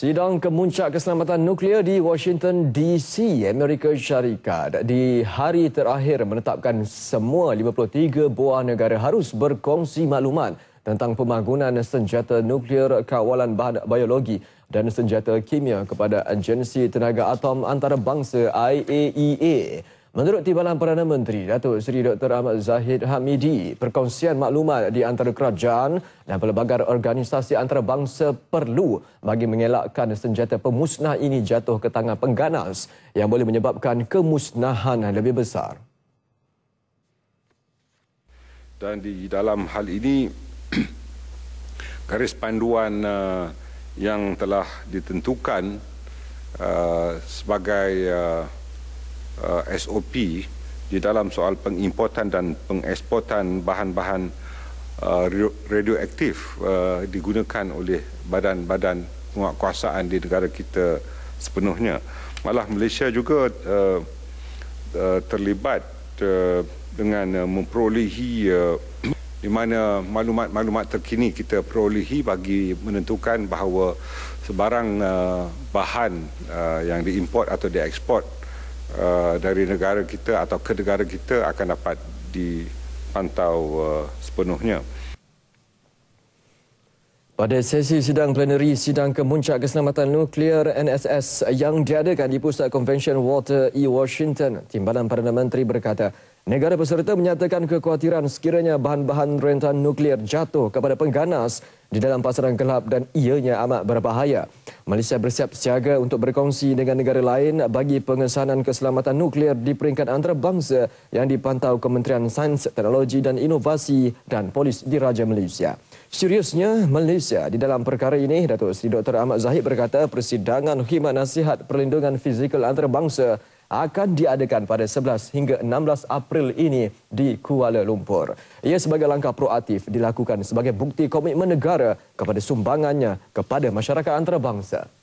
Sidang kemuncak keselamatan nuklear di Washington DC, Amerika Syarikat di hari terakhir menetapkan semua 53 buah negara harus berkongsi maklumat tentang pembangunan senjata nuklear kawalan bahan biologi dan senjata kimia kepada Agensi Tenaga Atom Antarabangsa IAEA. E Menurut Timbalan Perdana Menteri Datuk Seri Dr. Ahmad Zahid Hamidi, perkongsian maklumat di antara kerajaan dan pelbagai organisasi antarabangsa perlu bagi mengelakkan senjata pemusnah ini jatuh ke tangan pengganas yang boleh menyebabkan kemusnahan yang lebih besar. Dan di dalam hal ini, garis panduan uh, yang telah ditentukan uh, sebagai uh, uh, SOP di dalam soal pengimportan dan pengeksportan bahan-bahan uh, radioaktif uh, digunakan oleh badan-badan penguatkuasaan di negara kita sepenuhnya. Malah Malaysia juga uh, uh, terlibat uh, dengan uh, memperolehi uh, di mana maklumat-maklumat terkini kita perolehi bagi menentukan bahawa sebarang uh, bahan uh, yang diimport atau diekspor uh, Uh, dari negara kita atau ke negara kita akan dapat dipantau uh, sepenuhnya. Pada sesi sidang plenary sidang kemuncak keselamatan nuklear NSS yang diadakan di Pusat Convention Water E. Washington, Timbalan Perdana Menteri berkata, Negara peserta menyatakan kekhawatiran sekiranya bahan-bahan rentan nuklear jatuh kepada pengganas di dalam pasaran gelap dan ianya amat berbahaya. Malaysia bersiap siaga untuk berkongsi dengan negara lain bagi pengesanan keselamatan nuklear di peringkat antarabangsa yang dipantau Kementerian Sains, Teknologi dan Inovasi dan Polis di Raja Malaysia. Seriusnya, Malaysia di dalam perkara ini, Datuk Seri Dr. Ahmad Zahid berkata persidangan khidmat nasihat perlindungan fizikal antarabangsa akan diadakan pada 11 hingga 16 April ini di Kuala Lumpur. Ia sebagai langkah proaktif dilakukan sebagai bukti komitmen negara kepada sumbangannya kepada masyarakat antarabangsa.